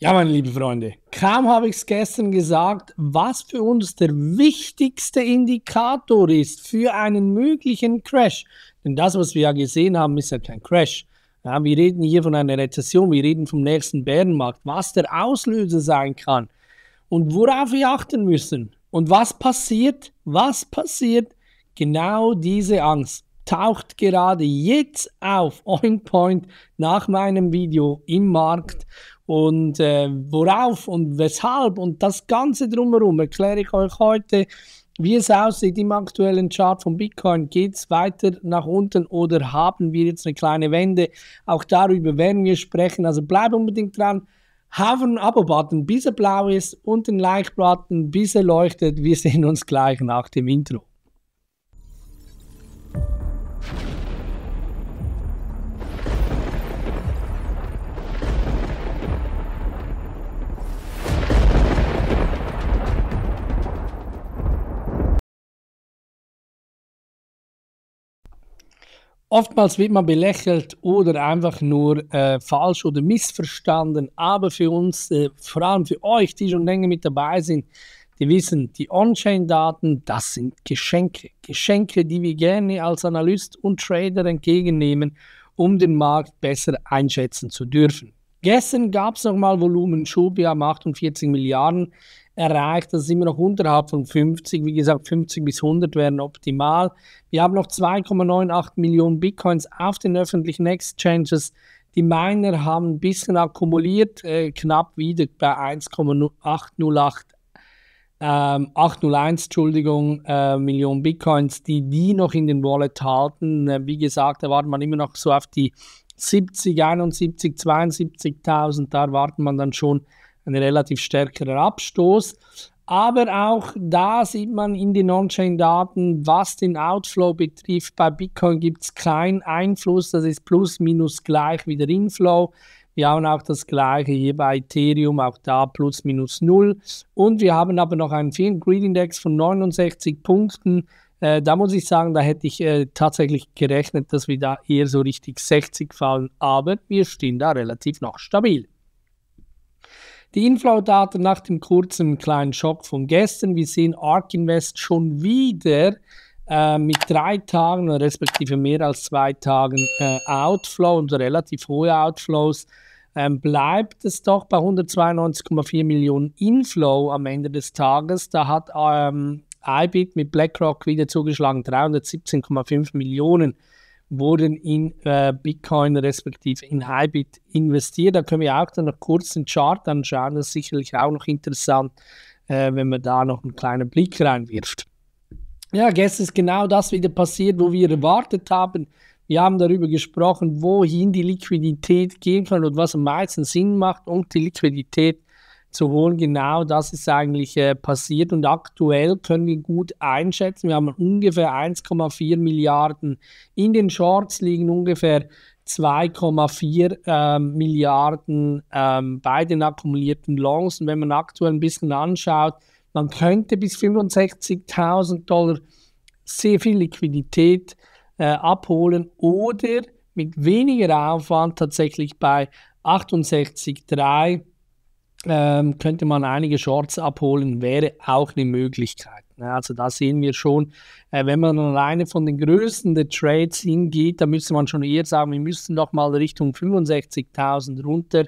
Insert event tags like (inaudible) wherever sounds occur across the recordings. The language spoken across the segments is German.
Ja, meine lieben Freunde, kaum habe ich es gestern gesagt, was für uns der wichtigste Indikator ist für einen möglichen Crash. Denn das, was wir ja gesehen haben, ist ja kein Crash. Ja, wir reden hier von einer Rezession, wir reden vom nächsten Bärenmarkt, was der Auslöser sein kann und worauf wir achten müssen. Und was passiert? Was passiert? Genau diese Angst taucht gerade jetzt auf, on point, nach meinem Video im Markt und äh, worauf und weshalb und das Ganze drumherum erkläre ich euch heute. Wie es aussieht im aktuellen Chart von Bitcoin, geht es weiter nach unten oder haben wir jetzt eine kleine Wende? Auch darüber werden wir sprechen. Also bleib unbedingt dran. Haufen einen Abo-Button, bis er blau ist und den Like-Button, bis er leuchtet. Wir sehen uns gleich nach dem Intro. Oftmals wird man belächelt oder einfach nur äh, falsch oder missverstanden. Aber für uns, äh, vor allem für euch, die schon länger mit dabei sind, die wissen, die On-Chain-Daten, das sind Geschenke. Geschenke, die wir gerne als Analyst und Trader entgegennehmen, um den Markt besser einschätzen zu dürfen. Gestern gab es nochmal Volumen wir 48 Milliarden erreicht. Das ist immer noch unterhalb von 50. Wie gesagt, 50 bis 100 wären optimal. Wir haben noch 2,98 Millionen Bitcoins auf den öffentlichen Exchanges. Die Miner haben ein bisschen akkumuliert, äh, knapp wieder bei 1,808 ähm, 801, Entschuldigung, äh, Millionen Bitcoins, die die noch in den Wallet halten. Äh, wie gesagt, da wartet man immer noch so auf die 70, 71, 72.000. Da wartet man dann schon ein relativ stärkerer Abstoß. Aber auch da sieht man in den On-Chain-Daten, was den Outflow betrifft. Bei Bitcoin gibt es keinen Einfluss, das ist plus minus gleich wie der Inflow. Wir haben auch das gleiche hier bei Ethereum, auch da plus minus null. Und wir haben aber noch einen vielen Greed Index von 69 Punkten. Äh, da muss ich sagen, da hätte ich äh, tatsächlich gerechnet, dass wir da eher so richtig 60 fallen. Aber wir stehen da relativ noch stabil. Die Inflow-Daten nach dem kurzen kleinen Schock von gestern. Wir sehen ARK Invest schon wieder äh, mit drei Tagen, respektive mehr als zwei Tagen äh, Outflow und relativ hohe Outflows. Ähm, bleibt es doch bei 192,4 Millionen Inflow am Ende des Tages. Da hat ähm, IBIT mit BlackRock wieder zugeschlagen, 317,5 Millionen wurden in äh, Bitcoin respektive in Hybrid investiert. Da können wir auch dann noch kurz den Chart anschauen. Das ist sicherlich auch noch interessant, äh, wenn man da noch einen kleinen Blick reinwirft. Ja, gestern ist genau das wieder passiert, wo wir erwartet haben. Wir haben darüber gesprochen, wohin die Liquidität gehen kann und was am meisten Sinn macht, um die Liquidität zu holen. Genau das ist eigentlich äh, passiert und aktuell können wir gut einschätzen. Wir haben ungefähr 1,4 Milliarden in den Shorts liegen ungefähr 2,4 ähm, Milliarden ähm, bei den akkumulierten Longs. Und wenn man aktuell ein bisschen anschaut, man könnte bis 65.000 Dollar sehr viel Liquidität äh, abholen oder mit weniger Aufwand tatsächlich bei 68,3 Milliarden ähm, könnte man einige Shorts abholen, wäre auch eine Möglichkeit. Ne? Also da sehen wir schon, äh, wenn man alleine von den Größen der Trades hingeht, da müsste man schon eher sagen, wir müssten noch mal Richtung 65.000 runter.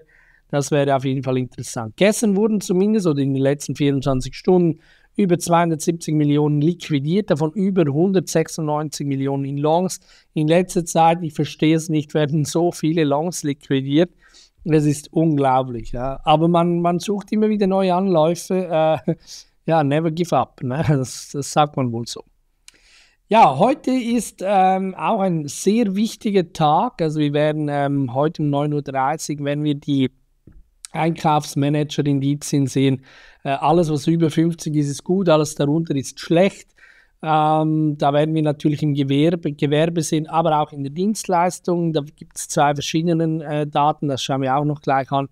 Das wäre auf jeden Fall interessant. Gestern wurden zumindest oder in den letzten 24 Stunden über 270 Millionen liquidiert, davon über 196 Millionen in Longs. In letzter Zeit, ich verstehe es nicht, werden so viele Longs liquidiert. Es ist unglaublich. Ja. Aber man, man sucht immer wieder neue Anläufe. Äh, ja, never give up. Ne? Das, das, sagt man wohl so. Ja, heute ist ähm, auch ein sehr wichtiger Tag. Also wir werden ähm, heute um 9.30 Uhr, wenn wir die Einkaufsmanager-Indizien sehen, äh, alles, was über 50 ist, ist gut, alles darunter ist schlecht. Ähm, da werden wir natürlich im Gewerbe, Gewerbe sehen, aber auch in der Dienstleistung. Da gibt es zwei verschiedene äh, Daten, das schauen wir auch noch gleich an.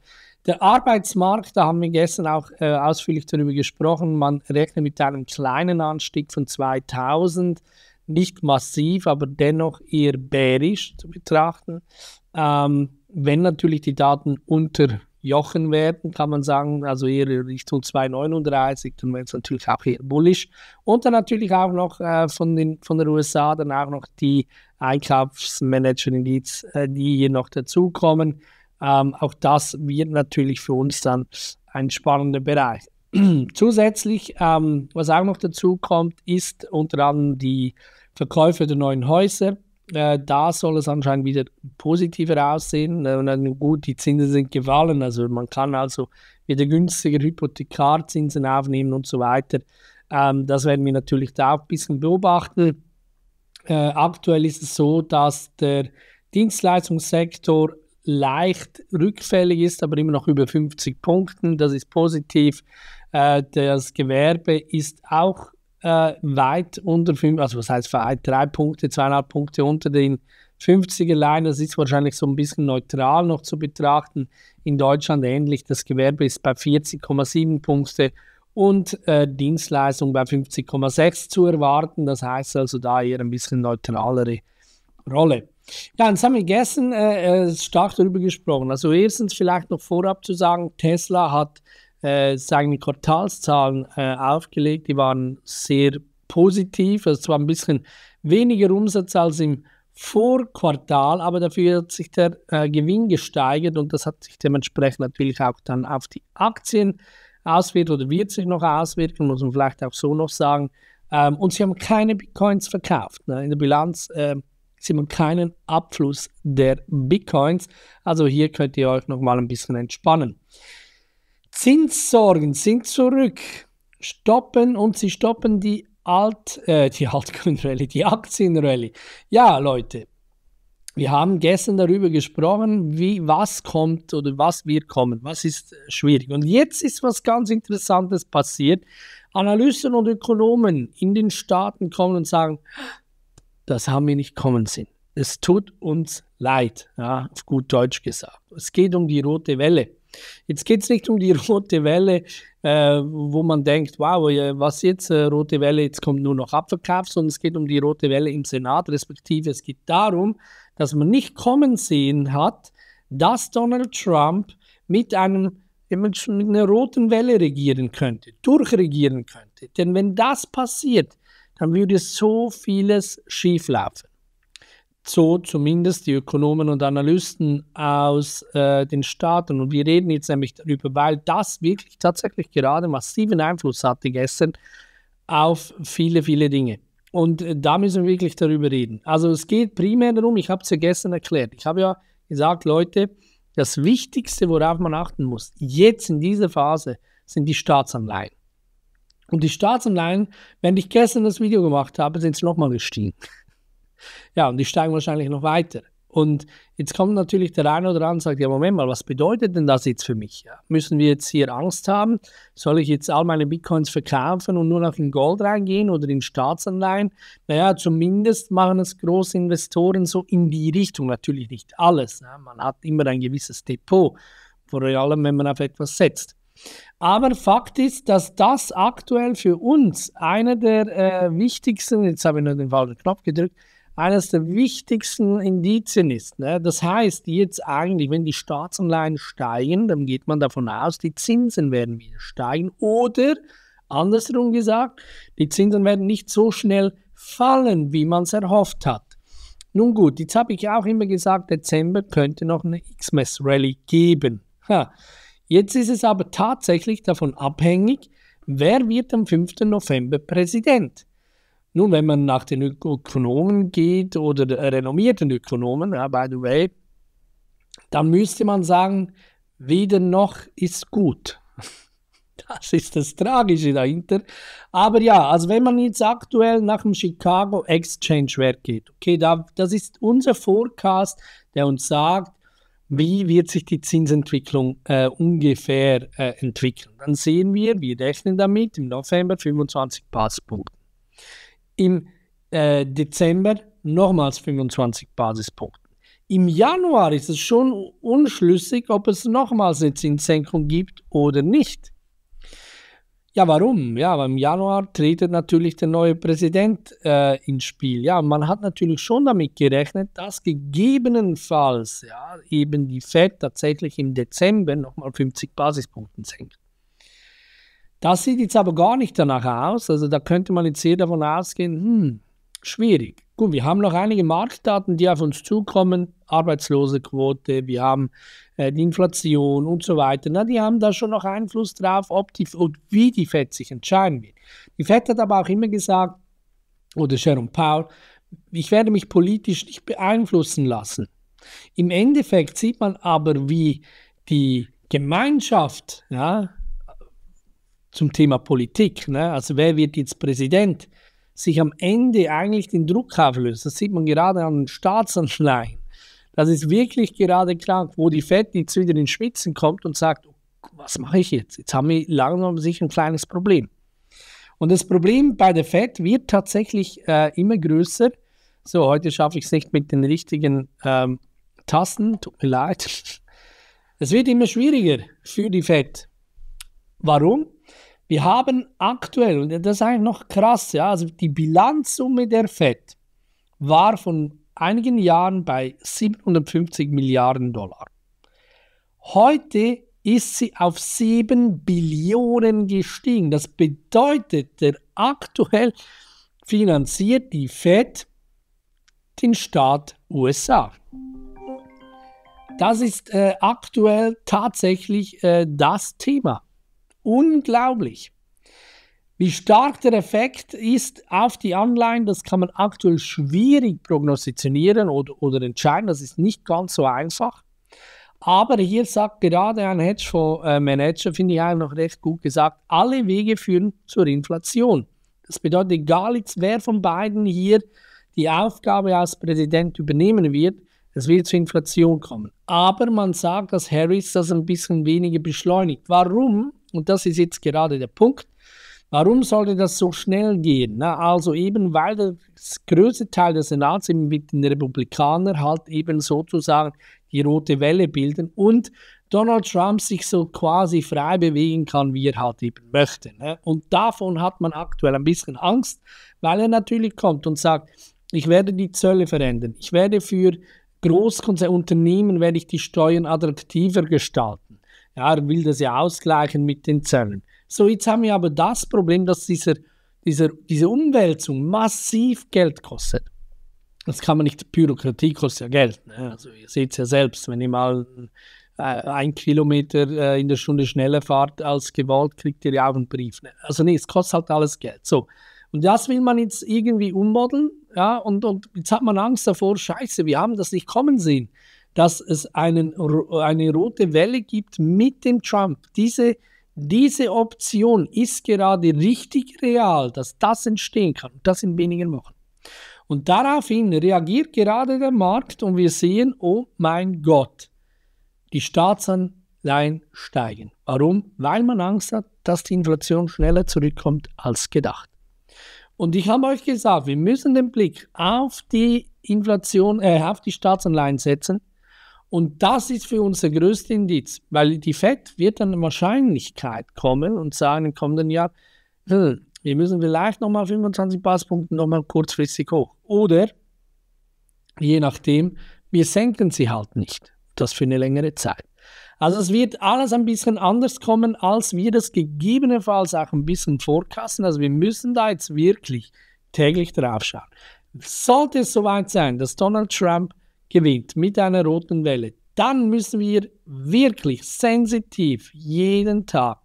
Der Arbeitsmarkt, da haben wir gestern auch äh, ausführlich darüber gesprochen. Man rechnet mit einem kleinen Anstieg von 2000, nicht massiv, aber dennoch eher bärisch zu betrachten, ähm, wenn natürlich die Daten unter Jochen werden, kann man sagen, also eher Richtung 2,39, dann wäre es natürlich auch eher bullisch. Und dann natürlich auch noch äh, von, den, von den USA, dann auch noch die Einkaufsmanagerin, die, äh, die hier noch dazukommen. Ähm, auch das wird natürlich für uns dann ein spannender Bereich. (clears throat) Zusätzlich, ähm, was auch noch dazu kommt, ist unter anderem die Verkäufe der neuen Häuser äh, da soll es anscheinend wieder positiver aussehen. Äh, und dann, gut, die Zinsen sind gefallen. Also man kann also wieder günstiger Hypothekarzinsen aufnehmen und so weiter. Ähm, das werden wir natürlich da auch ein bisschen beobachten. Äh, aktuell ist es so, dass der Dienstleistungssektor leicht rückfällig ist, aber immer noch über 50 Punkten. Das ist positiv. Äh, das Gewerbe ist auch äh, weit unter fünf, also was heißt weit, drei Punkte, zweieinhalb Punkte unter den 50er Line. Das ist wahrscheinlich so ein bisschen neutral noch zu betrachten. In Deutschland ähnlich. Das Gewerbe ist bei 40,7 Punkte und äh, Dienstleistung bei 50,6 zu erwarten. Das heißt also da eher ein bisschen neutralere Rolle. Ja, jetzt haben wir gestern äh, äh stark darüber gesprochen. Also erstens vielleicht noch vorab zu sagen, Tesla hat äh, sagen die Quartalszahlen äh, aufgelegt. Die waren sehr positiv. Es also war ein bisschen weniger Umsatz als im Vorquartal, aber dafür hat sich der äh, Gewinn gesteigert und das hat sich dementsprechend natürlich auch dann auf die Aktien auswirkt oder wird sich noch auswirken, muss man vielleicht auch so noch sagen. Ähm, und sie haben keine Bitcoins verkauft. Ne? In der Bilanz äh, sieht man keinen Abfluss der Bitcoins. Also hier könnt ihr euch noch mal ein bisschen entspannen. Zinssorgen sind zurück. Stoppen und sie stoppen die Alt, äh, die (laughs) Altcoin-Rallye, die Aktien-Rallye. Ja, Leute, wir haben gestern darüber gesprochen, wie was kommt oder was wird kommen, was ist äh, schwierig. Und jetzt ist was ganz Interessantes passiert. Analysten und Ökonomen in den Staaten kommen und sagen, das haben wir nicht kommen sehen. Es tut uns leid, ja, auf gut Deutsch gesagt. Es geht um die rote Welle. Jetzt geht es nicht um die (laughs) rote Welle, äh, wo man denkt, wow, äh, was jetzt, äh, rote Welle, jetzt kommt nur noch Abverkauf, sondern es geht um die rote Welle im Senat, respektive es geht darum, dass man nicht kommen sehen hat, dass Donald Trump mit einem mit einer roten Welle regieren könnte, durchregieren könnte. Denn wenn das passiert, dann würde so vieles schieflaufen so zumindest die Ökonomen und Analysten aus äh, den Staaten. Und wir reden jetzt nämlich darüber, weil das wirklich tatsächlich gerade massiven Einfluss hatte gestern auf viele, viele Dinge. Und äh, da müssen wir wirklich darüber reden. Also es geht primär darum, ich habe es ja gestern erklärt, ich habe ja gesagt, Leute, das Wichtigste, worauf man achten muss, jetzt in dieser Phase, sind die Staatsanleihen. Und die Staatsanleihen, wenn ich gestern das Video gemacht habe, sind sie nochmal gestiegen. Ja, und die steigen wahrscheinlich noch weiter. Und jetzt kommt natürlich der eine oder andere und sagt, ja, Moment mal, was bedeutet denn das jetzt für mich? Ja, müssen wir jetzt hier Angst haben? Soll ich jetzt all meine Bitcoins verkaufen und nur noch in Gold reingehen oder in Staatsanleihen? Naja, zumindest machen es große Investoren so in die Richtung. Natürlich nicht alles. Ja. Ne? Man hat immer ein gewisses Depot, vor allem wenn man auf etwas setzt. Aber Fakt ist, dass das aktuell für uns einer der äh, wichtigsten, jetzt habe ich nur den falschen Knopf gedrückt, eines der wichtigsten Indizien ist. Ne? Das heißt jetzt eigentlich, wenn die Staatsanleihen steigen, dann geht man davon aus, die Zinsen werden wieder steigen oder andersrum gesagt, die Zinsen werden nicht so schnell fallen, wie man es erhofft hat. Nun gut, jetzt habe ich auch immer gesagt, Dezember könnte noch eine x mess Rally geben. Ha. Jetzt ist es aber tatsächlich davon abhängig, wer wird am 5. November Präsident. Nun, wenn man nach den Ökonomen geht oder renommierten Ökonomen, ja, by the way, dann müsste man sagen, weder noch ist gut. (laughs) Das ist das Tragische dahinter. Aber ja, also wenn man jetzt aktuell nach dem Chicago Exchange Wert geht, okay, da, das ist unser Forecast, der uns sagt, wie wird sich die Zinsentwicklung äh, ungefähr äh, entwickeln. Dann sehen wir, wir rechnen damit im November 25 Passpunkte im äh, Dezember nochmals 25 Basispunkte. Im Januar ist es schon unschlüssig, ob es nochmals eine Zinssenkung gibt oder nicht. Ja, warum? Ja, weil im Januar tretet natürlich der neue Präsident äh, ins Spiel. Ja, man hat natürlich schon damit gerechnet, dass gegebenenfalls ja, eben die Fed tatsächlich im Dezember nochmal 50 Basispunkte senkt. Das sieht jetzt aber gar nicht danach aus. Also da könnte man jetzt sehr davon ausgehen, hm, schwierig. Gut, wir haben noch einige Marktdaten, die auf uns zukommen. Arbeitslosequote, wir haben äh, die Inflation und so weiter. Na, die haben da schon noch Einfluss drauf, ob die, und wie die FED sich entscheiden wird. Die FED hat aber auch immer gesagt, oder Sharon Paul, ich werde mich politisch nicht beeinflussen lassen. Im Endeffekt sieht man aber, wie die Gemeinschaft, ja, zum Thema Politik, ne? also wer wird jetzt Präsident, sich am Ende eigentlich den Druck auflöst. Das sieht man gerade an den Staatsanleihen. Das ist wirklich gerade krank, wo die Fed jetzt wieder in den Spitzen kommt und sagt, oh, was mache ich jetzt? Jetzt haben wir langsam sicher ein kleines Problem. Und das Problem bei der Fed wird tatsächlich äh, immer größer. So, heute schaffe ich es nicht mit den richtigen ähm, Tasten, tut mir leid. (laughs) Es wird immer schwieriger für die Fed, Warum? Wir haben aktuell, und das ist eigentlich noch krass, ja, also die Bilanzsumme der FED war von einigen Jahren bei 750 Milliarden Dollar. Heute ist sie auf 7 Billionen gestiegen. Das bedeutet, der aktuell finanziert die Fed den Staat USA. Das ist äh, aktuell tatsächlich äh, das Thema unglaublich. Wie stark der Effekt ist auf die Anleihen, das kann man aktuell schwierig prognostizieren oder, oder entscheiden. Das ist nicht ganz so einfach. Aber hier sagt gerade ein Hedgefondsmanager, finde ich eigentlich noch recht gut gesagt, alle Wege führen zur Inflation. Das bedeutet, egal jetzt, wer von beiden hier die Aufgabe als Präsident übernehmen wird, es wird zur Inflation kommen. Aber man sagt, dass Harris das ein bisschen weniger beschleunigt. Warum? Und das ist jetzt gerade der Punkt. Warum sollte das so schnell gehen? Na, also eben, weil der größte Teil des Senats mit den Republikanern halt eben sozusagen die rote Welle bilden und Donald Trump sich so quasi frei bewegen kann, wie er halt eben möchte. Ne? Und davon hat man aktuell ein bisschen Angst, weil er natürlich kommt und sagt, ich werde die Zölle verändern, ich werde für Großkonzerne, Unternehmen werde ich die Steuern attraktiver gestalten. Ja, er will das ja ausgleichen mit den Zöllen. So, jetzt haben wir aber das Problem, dass dieser, dieser, diese Umwälzung massiv Geld kostet. Das kann man nicht, Bürokratie kostet ja Geld. Ne? Also ihr seht es ja selbst, wenn ihr mal äh, ein Kilometer äh, in der Stunde schneller fahrt als gewollt, kriegt ihr ja auch einen Brief. Ne? Also nee, es kostet halt alles Geld. So. Und das will man jetzt irgendwie ummodeln, ja, und, und jetzt hat man Angst davor, scheiße, wir haben das nicht kommen sehen dass es einen, eine rote Welle gibt mit dem Trump. Diese, diese Option ist gerade richtig real, dass das entstehen kann. das in wenigen Wochen. Und daraufhin reagiert gerade der Markt und wir sehen, oh mein Gott, die Staatsanleihen steigen. Warum? Weil man Angst hat, dass die Inflation schneller zurückkommt als gedacht. Und ich habe euch gesagt, wir müssen den Blick auf die Inflation, äh, auf die Staatsanleihen setzen, und das ist für uns der größte Indiz, weil die FED wird dann eine Wahrscheinlichkeit kommen und sagen im kommenden Jahr, hm, wir müssen vielleicht nochmal 25 Basispunkte nochmal kurzfristig hoch. Oder, je nachdem, wir senken sie halt nicht. Das für eine längere Zeit. Also es wird alles ein bisschen anders kommen, als wir das gegebenenfalls auch ein bisschen vorkassen. Also wir müssen da jetzt wirklich täglich drauf schauen. Sollte es soweit sein, dass Donald Trump gewinnt mit einer roten Welle, dann müssen wir wirklich sensitiv jeden Tag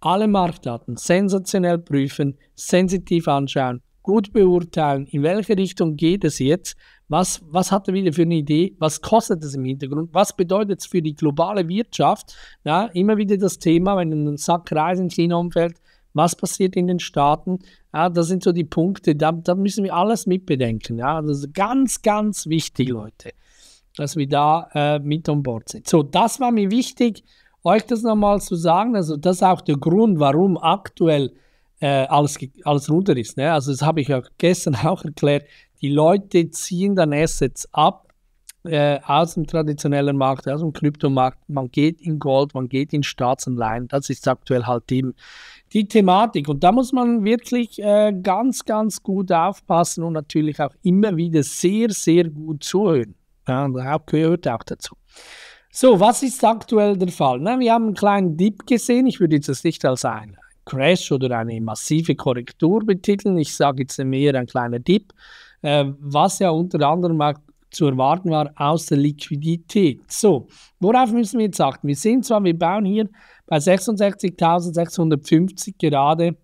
alle Marktdaten sensationell prüfen, sensitiv anschauen, gut beurteilen, in welche Richtung geht es jetzt, was, was hat er wieder für eine Idee, was kostet es im Hintergrund, was bedeutet es für die globale Wirtschaft, ja, immer wieder das Thema, wenn ein Sack Reis in China umfällt, was passiert in den Staaten, ja, das sind so die Punkte, da, da müssen wir alles mitbedenken, ja, das ist ganz, ganz wichtig, Leute dass wir da äh, mit an Bord sind. So, das war mir wichtig, euch das nochmal zu sagen. Also das ist auch der Grund, warum aktuell äh, alles, alles runter ist. Ne? Also das habe ich ja gestern (laughs) auch erklärt. Die Leute ziehen dann Assets ab äh, aus dem traditionellen Markt, aus dem Kryptomarkt. Man geht in Gold, man geht in Staatsanleihen. Das ist aktuell halt eben die Thematik. Und da muss man wirklich äh, ganz, ganz gut aufpassen und natürlich auch immer wieder sehr, sehr gut zuhören. Ja, der gehört auch dazu. So, was ist aktuell der Fall? Na, wir haben einen kleinen Dip gesehen. Ich würde jetzt das nicht als ein Crash oder eine massive Korrektur betiteln. Ich sage jetzt mehr ein kleiner Dip, äh, was ja unter anderem auch zu erwarten war aus der Liquidität. So, worauf müssen wir jetzt achten? Wir sehen zwar, wir bauen hier bei 66.650 gerade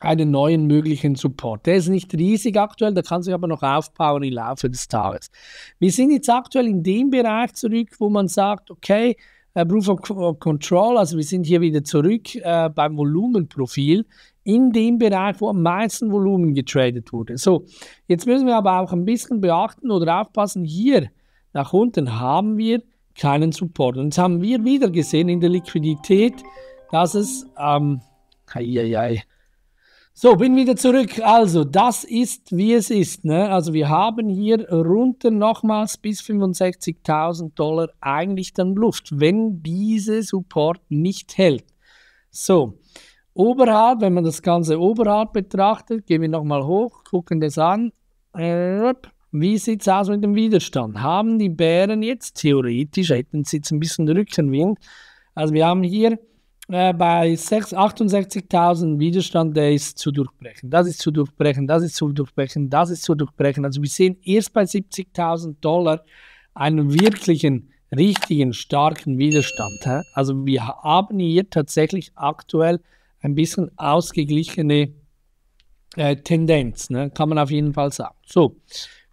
einen neuen möglichen Support. Der ist nicht riesig aktuell, der kann sich aber noch aufbauen im Laufe des Tages. Wir sind jetzt aktuell in dem Bereich zurück, wo man sagt, okay, äh, Proof of Control, also wir sind hier wieder zurück äh, beim Volumenprofil, in dem Bereich, wo am meisten Volumen getradet wurde. So, jetzt müssen wir aber auch ein bisschen beachten oder aufpassen, hier nach unten haben wir keinen Support. Und jetzt haben wir wieder gesehen in der Liquidität, dass es, ähm, ei, ei, ei, so, bin wieder zurück. Also, das ist, wie es ist. Ne? Also, wir haben hier runter nochmals bis 65.000 Dollar eigentlich dann Luft, wenn diese Support nicht hält. So, oberhalb, wenn man das Ganze oberhalb betrachtet, gehen wir nochmal hoch, gucken das an. Wie sieht es aus mit dem Widerstand? Haben die Bären jetzt theoretisch, hätten sie jetzt ein bisschen Rückenwind. Also, wir haben hier äh, bei 68.000 Widerstand, der ist zu durchbrechen. Das ist zu durchbrechen, das ist zu durchbrechen, das ist zu durchbrechen. Also wir sehen erst bei 70.000 Dollar einen wirklichen, richtigen, starken Widerstand. Also wir haben hier tatsächlich aktuell ein bisschen ausgeglichene äh, Tendenz, ne? kann man auf jeden Fall sagen. So,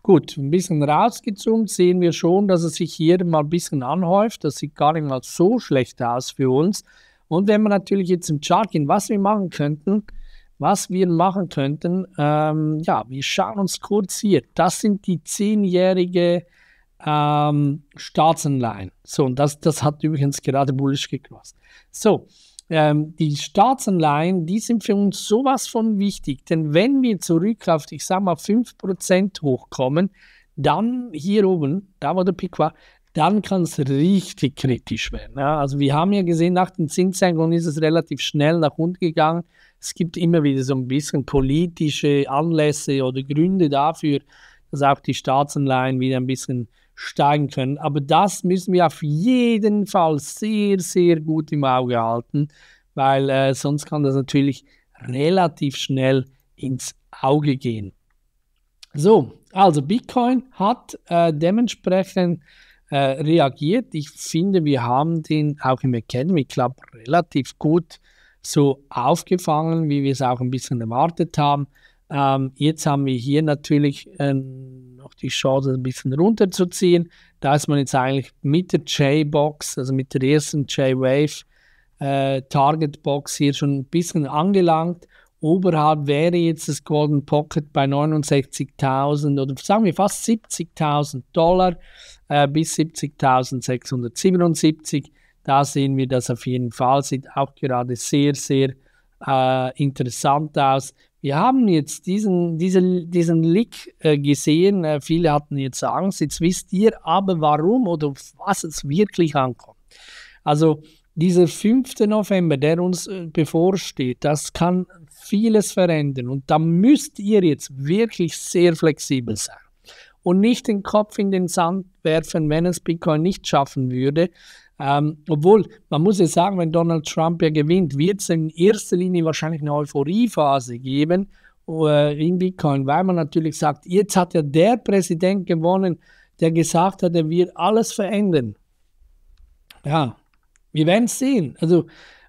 gut, ein bisschen rausgezoomt sehen wir schon, dass es sich hier mal ein bisschen anhäuft. Das sieht gar nicht mal so schlecht aus für uns. Und wenn wir natürlich jetzt im Chart gehen, was wir machen könnten, was wir machen könnten, ähm, ja, wir schauen uns kurz hier. Das sind die zehnjährige ähm, Staatsanleihen. So, und das, das hat übrigens gerade bullisch gekrost. So, ähm, die Staatsanleihen, die sind für uns sowas von wichtig, denn wenn wir zurück auf, ich sag mal, 5% hochkommen, dann hier oben, da wo der Pick war, dann kann es richtig kritisch werden. Ja? Also wir haben ja gesehen, nach den Zinssenkungen ist es relativ schnell nach unten gegangen. Es gibt immer wieder so ein bisschen politische Anlässe oder Gründe dafür, dass auch die Staatsanleihen wieder ein bisschen steigen können. Aber das müssen wir auf jeden Fall sehr, sehr gut im Auge halten, weil äh, sonst kann das natürlich relativ schnell ins Auge gehen. So, also Bitcoin hat äh, dementsprechend äh, reagiert. Ich finde, wir haben den auch im Academy Club relativ gut so aufgefangen, wie wir es auch ein bisschen erwartet haben. Ähm, jetzt haben wir hier natürlich ähm, noch die Chance, ein bisschen runterzuziehen. Da ist man jetzt eigentlich mit der J-Box, also mit der ersten J-Wave äh, Target Box hier schon ein bisschen angelangt. Oberhalb wäre jetzt das Golden Pocket bei 69.000 oder sagen wir fast 70.000 Dollar äh, bis 70.677. Da sehen wir das auf jeden Fall, sieht auch gerade sehr, sehr äh, interessant aus. Wir haben jetzt diesen, diesen, diesen Leak äh, gesehen, äh, viele hatten jetzt Angst, jetzt wisst ihr aber warum oder auf was es wirklich ankommt. Also dieser 5. November, der uns äh, bevorsteht, das kann vieles verändern. Und da müsst ihr jetzt wirklich sehr flexibel sein und nicht den Kopf in den Sand werfen, wenn es Bitcoin nicht schaffen würde. Ähm, obwohl, man muss ja sagen, wenn Donald Trump ja gewinnt, wird es in erster Linie wahrscheinlich eine Euphoriephase geben äh, in Bitcoin, weil man natürlich sagt, jetzt hat ja der Präsident gewonnen, der gesagt hat, er wird alles verändern. Ja, wir werden es sehen. Also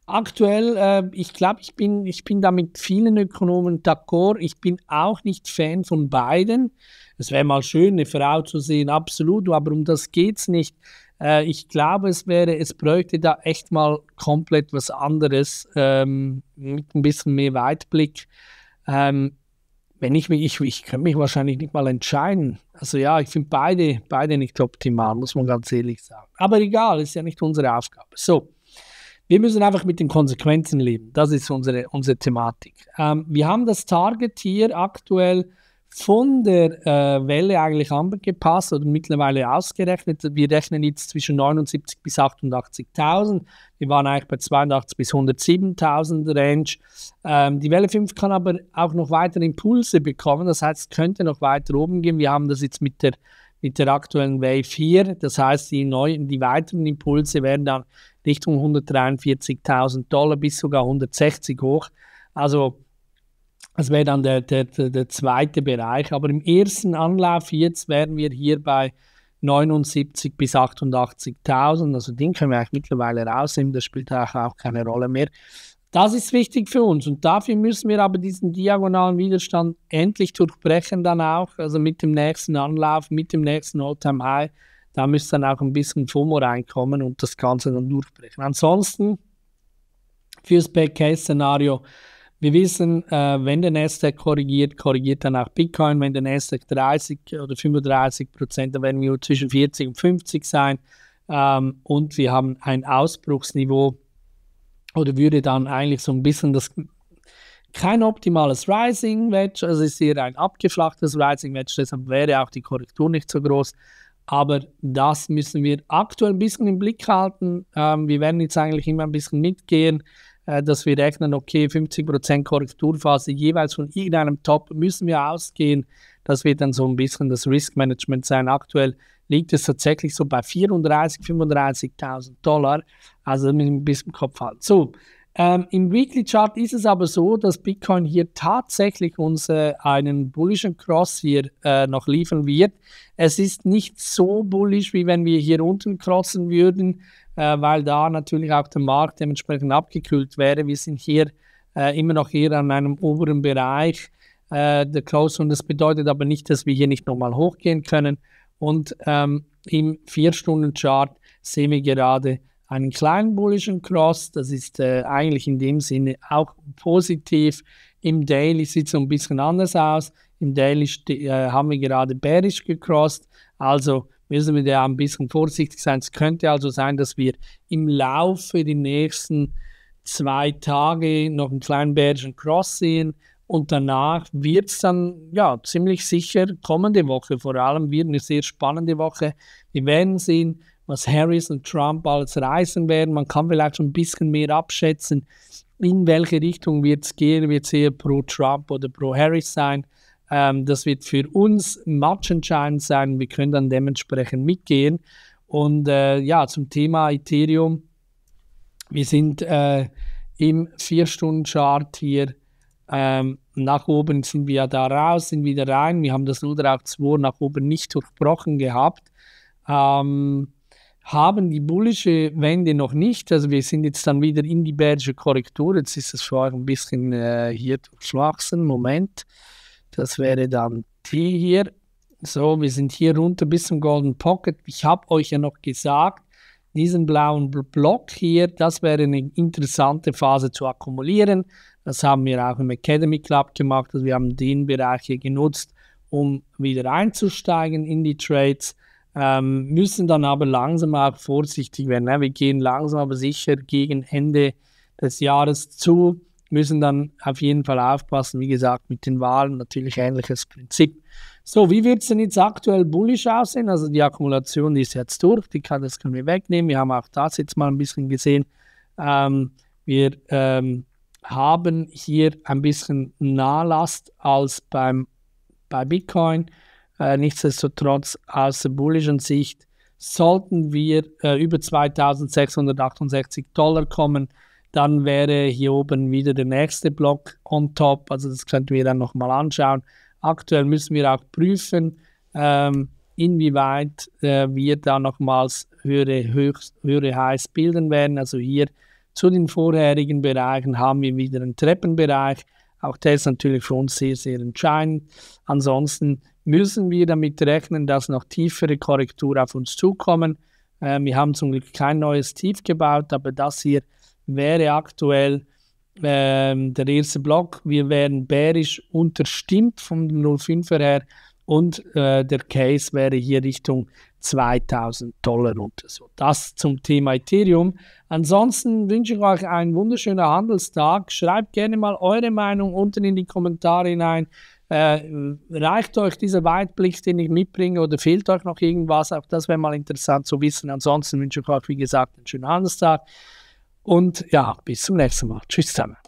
Aktuell, äh, ich glaube, ich bin, ich bin da mit vielen Ökonomen d'accord. Ich bin auch nicht Fan von beiden. Es wäre mal schön, eine Frau zu sehen, absolut, aber um das geht es nicht. Äh, ich glaube, es wäre, es bräuchte da echt mal komplett was anderes, ähm, mit ein bisschen mehr Weitblick. Ähm, wenn ich mich, ich, ich könnte mich wahrscheinlich nicht mal entscheiden. Also ja, ich finde beide, beide nicht optimal, muss man ganz ehrlich sagen. Aber egal, ist ja nicht unsere Aufgabe. So. Wir müssen einfach mit den Konsequenzen leben. Das ist unsere, unsere Thematik. Ähm, wir haben das Target hier aktuell von der äh, Welle eigentlich angepasst oder mittlerweile ausgerechnet. Wir rechnen jetzt zwischen 79 bis 88.000. Wir waren eigentlich bei 82 bis 107.000 Range. Ähm, die Welle 5 kann aber auch noch weitere Impulse bekommen. Das heißt, es könnte noch weiter oben gehen. Wir haben das jetzt mit der, mit der aktuellen Wave 4. Das heißt, die, neuen, die weiteren Impulse werden dann Richtung 143.000 Dollar bis sogar 160 hoch. Also das wäre dann der, der, der zweite Bereich. Aber im ersten Anlauf jetzt wären wir hier bei 79.000 bis 88.000. Also den können wir eigentlich mittlerweile rausnehmen. Das spielt auch keine Rolle mehr. Das ist wichtig für uns und dafür müssen wir aber diesen diagonalen Widerstand endlich durchbrechen dann auch, also mit dem nächsten Anlauf, mit dem nächsten All-Time-High. Da müsste dann auch ein bisschen FOMO reinkommen und das Ganze dann durchbrechen. Ansonsten fürs back case szenario wir wissen, äh, wenn der Nasdaq korrigiert, korrigiert dann auch Bitcoin. Wenn der Nasdaq 30 oder 35 Prozent, dann werden wir zwischen 40 und 50 sein. Ähm, und wir haben ein Ausbruchsniveau oder würde dann eigentlich so ein bisschen das kein optimales Rising Wedge, also ist eher ein abgeflachtes Rising Wedge, deshalb wäre auch die Korrektur nicht so groß. Aber das müssen wir aktuell ein bisschen im Blick halten. Ähm, wir werden jetzt eigentlich immer ein bisschen mitgehen, äh, dass wir rechnen, okay, 50% Korrekturphase jeweils von irgendeinem Top müssen wir ausgehen. Das wird dann so ein bisschen das Risk-Management sein. Aktuell liegt es tatsächlich so bei 34.000, 35.000 Dollar. Also ein bisschen im Kopf halten. So, ähm, Im Weekly Chart ist es aber so, dass Bitcoin hier tatsächlich uns äh, einen bullischen Cross hier äh, noch liefern wird. Es ist nicht so bullisch, wie wenn wir hier unten crossen würden, äh, weil da natürlich auch der Markt dementsprechend abgekühlt wäre. Wir sind hier äh, immer noch hier an einem oberen Bereich äh, der Close und das bedeutet aber nicht, dass wir hier nicht nochmal hochgehen können. Und ähm, im 4-Stunden-Chart sehen wir gerade, einen kleinen bullischen Cross. Das ist äh, eigentlich in dem Sinne auch positiv. Im Daily sieht es ein bisschen anders aus. Im Daily äh, haben wir gerade bearish gecrossed. Also müssen wir da ein bisschen vorsichtig sein. Es könnte also sein, dass wir im Laufe der nächsten zwei Tage noch einen kleinen bearischen Cross sehen. Und danach wird es dann ja ziemlich sicher kommende Woche, vor allem wird eine sehr spannende Woche. Wir werden sehen, was Harris und Trump alles reißen werden. Man kann vielleicht schon ein bisschen mehr abschätzen, in welche Richtung wird es gehen. Wird es eher pro Trump oder pro Harris sein? Ähm, das wird für uns entscheidend sein. Wir können dann dementsprechend mitgehen. Und äh, ja, zum Thema Ethereum. Wir sind äh, im 4-Stunden-Chart hier. Ähm, nach oben sind wir ja da raus, sind wieder rein. Wir haben das Ruder auf 2 nach oben nicht durchbrochen gehabt. Ähm, haben die bullische Wende noch nicht. Also wir sind jetzt dann wieder in die bärische Korrektur. Jetzt ist es für euch ein bisschen äh, hier schwachsen. Moment, das wäre dann T hier. So, wir sind hier runter bis zum Golden Pocket. Ich habe euch ja noch gesagt, diesen blauen Block hier, das wäre eine interessante Phase zu akkumulieren. Das haben wir auch im Academy Club gemacht. Also wir haben den Bereich hier genutzt, um wieder einzusteigen in die Trades ähm, müssen dann aber langsam auch vorsichtig werden. Ne? Wir gehen langsam aber sicher gegen Ende des Jahres zu, müssen dann auf jeden Fall aufpassen, wie gesagt, mit den Wahlen natürlich ähnliches Prinzip. So, wie wird es denn jetzt aktuell bullisch aussehen? Also die Akkumulation die ist jetzt durch, die kann, das können wir wegnehmen. Wir haben auch das jetzt mal ein bisschen gesehen. Ähm, wir ähm, haben hier ein bisschen Nahlast als beim, bei Bitcoin. Äh, nichtsdestotrotz aus der bullischen Sicht sollten wir äh, über 2668 Dollar kommen, dann wäre hier oben wieder der nächste Block on top. Also das könnten wir dann nochmal anschauen. Aktuell müssen wir auch prüfen, ähm, inwieweit äh, wir da nochmals höhere, höchst, höhere Highs bilden werden. Also hier zu den vorherigen Bereichen haben wir wieder einen Treppenbereich. Auch der ist natürlich für uns sehr, sehr entscheidend. Ansonsten müssen wir damit rechnen, dass noch tiefere Korrekturen auf uns zukommen. Ähm, wir haben zum Glück kein neues Tief gebaut, aber das hier wäre aktuell ähm, der erste Block. Wir wären bärisch unterstimmt vom 05er her und äh, der Case wäre hier Richtung 2000 Dollar runter. So, das zum Thema Ethereum. Ansonsten wünsche ich euch einen wunderschönen Handelstag. Schreibt gerne mal eure Meinung unten in die Kommentare hinein. Äh, reicht euch dieser Weitblick, den ich mitbringe, oder fehlt euch noch irgendwas? Auch das wäre mal interessant zu wissen. Ansonsten wünsche ich euch, wie gesagt, einen schönen Handelstag. Und ja, bis zum nächsten Mal. Tschüss zusammen.